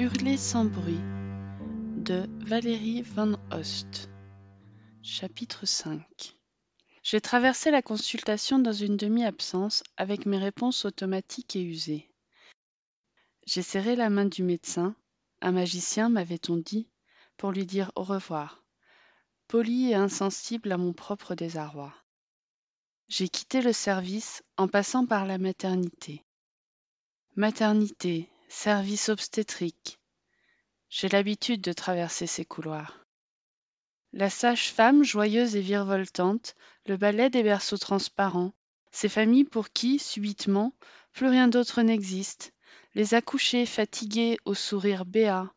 Hurler sans bruit de Valérie Van Host. Chapitre 5 J'ai traversé la consultation dans une demi-absence avec mes réponses automatiques et usées. J'ai serré la main du médecin, un magicien m'avait-on dit, pour lui dire au revoir, poli et insensible à mon propre désarroi. J'ai quitté le service en passant par la maternité. Maternité, Service obstétrique. J'ai l'habitude de traverser ces couloirs. La sage-femme joyeuse et virevoltante, le balai des berceaux transparents, ces familles pour qui, subitement, plus rien d'autre n'existe, les accouchés fatigués au sourire béat,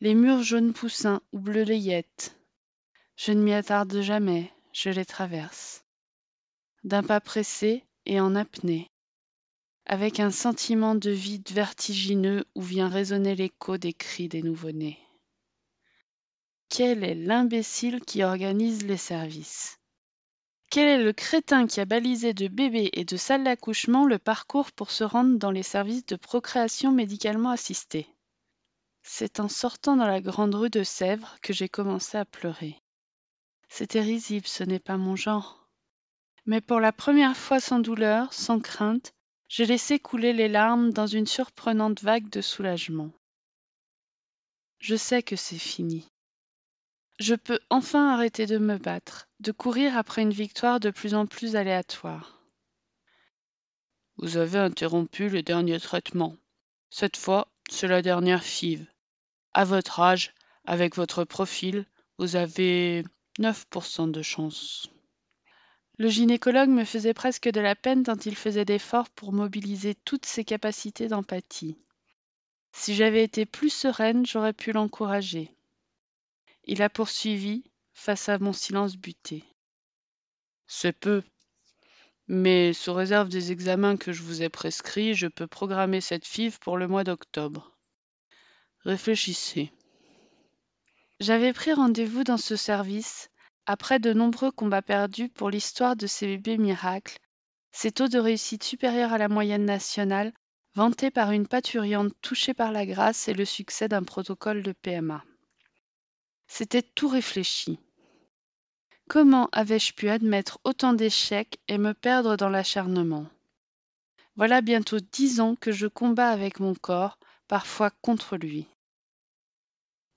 les murs jaunes poussins ou bleu layette. Je ne m'y attarde jamais, je les traverse. D'un pas pressé et en apnée avec un sentiment de vide vertigineux où vient résonner l'écho des cris des nouveau-nés. Quel est l'imbécile qui organise les services Quel est le crétin qui a balisé de bébé et de salle d'accouchement le parcours pour se rendre dans les services de procréation médicalement assistée C'est en sortant dans la grande rue de Sèvres que j'ai commencé à pleurer. C'était risible, ce n'est pas mon genre. Mais pour la première fois sans douleur, sans crainte, j'ai laissé couler les larmes dans une surprenante vague de soulagement. Je sais que c'est fini. Je peux enfin arrêter de me battre, de courir après une victoire de plus en plus aléatoire. Vous avez interrompu le dernier traitement. Cette fois, c'est la dernière FIV. À votre âge, avec votre profil, vous avez 9% de chance. Le gynécologue me faisait presque de la peine tant il faisait d'efforts pour mobiliser toutes ses capacités d'empathie. Si j'avais été plus sereine, j'aurais pu l'encourager. Il a poursuivi, face à mon silence buté. C'est peu. Mais sous réserve des examens que je vous ai prescrits, je peux programmer cette FIV pour le mois d'octobre. Réfléchissez. J'avais pris rendez-vous dans ce service après de nombreux combats perdus pour l'histoire de ces bébés miracles, ces taux de réussite supérieurs à la moyenne nationale, vantés par une pâturiante touchée par la grâce et le succès d'un protocole de PMA. C'était tout réfléchi. Comment avais-je pu admettre autant d'échecs et me perdre dans l'acharnement Voilà bientôt dix ans que je combats avec mon corps, parfois contre lui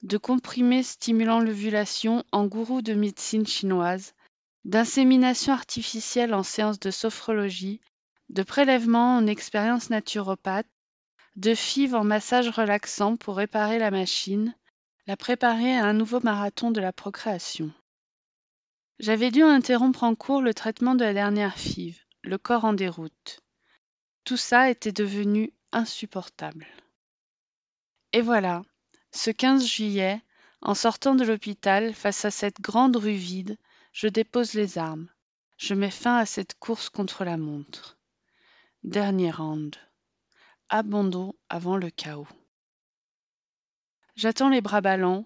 de comprimés stimulant l'ovulation en gourou de médecine chinoise, d'insémination artificielle en séance de sophrologie, de prélèvement en expérience naturopathe, de fives en massage relaxant pour réparer la machine, la préparer à un nouveau marathon de la procréation. J'avais dû interrompre en cours le traitement de la dernière five, le corps en déroute. Tout ça était devenu insupportable. Et voilà, ce 15 juillet, en sortant de l'hôpital, face à cette grande rue vide, je dépose les armes. Je mets fin à cette course contre la montre. Dernier round. Abandon avant le chaos. J'attends les bras ballants,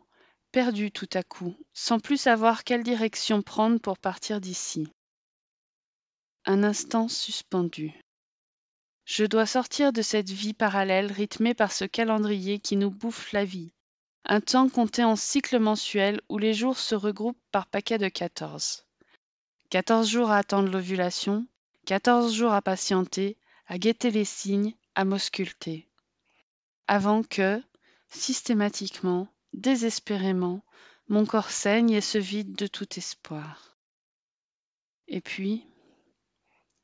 perdu tout à coup, sans plus savoir quelle direction prendre pour partir d'ici. Un instant suspendu. Je dois sortir de cette vie parallèle rythmée par ce calendrier qui nous bouffe la vie. Un temps compté en cycles mensuels où les jours se regroupent par paquets de quatorze. Quatorze jours à attendre l'ovulation, quatorze jours à patienter, à guetter les signes, à m'ausculter. Avant que, systématiquement, désespérément, mon corps saigne et se vide de tout espoir. Et puis,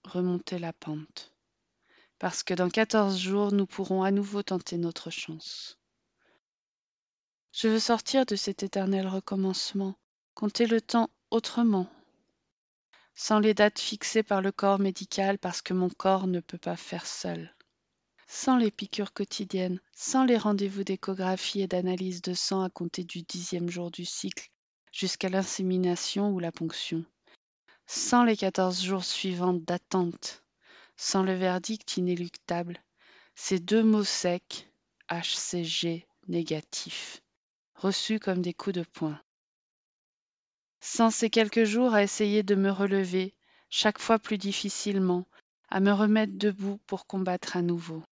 remonter la pente parce que dans quatorze jours nous pourrons à nouveau tenter notre chance. Je veux sortir de cet éternel recommencement, compter le temps autrement, sans les dates fixées par le corps médical parce que mon corps ne peut pas faire seul, sans les piqûres quotidiennes, sans les rendez-vous d'échographie et d'analyse de sang à compter du dixième jour du cycle jusqu'à l'insémination ou la ponction, sans les quatorze jours suivants d'attente sans le verdict inéluctable, ces deux mots secs, HCG négatif, reçus comme des coups de poing. Sans ces quelques jours à essayer de me relever, chaque fois plus difficilement, à me remettre debout pour combattre à nouveau.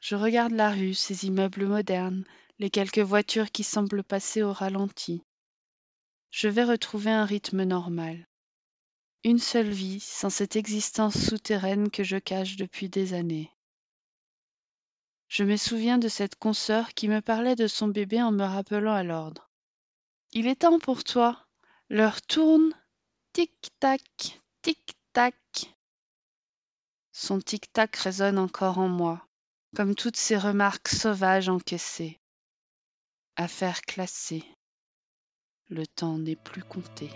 Je regarde la rue, ces immeubles modernes, les quelques voitures qui semblent passer au ralenti. Je vais retrouver un rythme normal une seule vie sans cette existence souterraine que je cache depuis des années. Je me souviens de cette consoeur qui me parlait de son bébé en me rappelant à l'ordre. Il est temps pour toi. L'heure tourne. Tic-tac, tic-tac. Son tic-tac résonne encore en moi, comme toutes ces remarques sauvages encaissées. Affaire classée. Le temps n'est plus compté.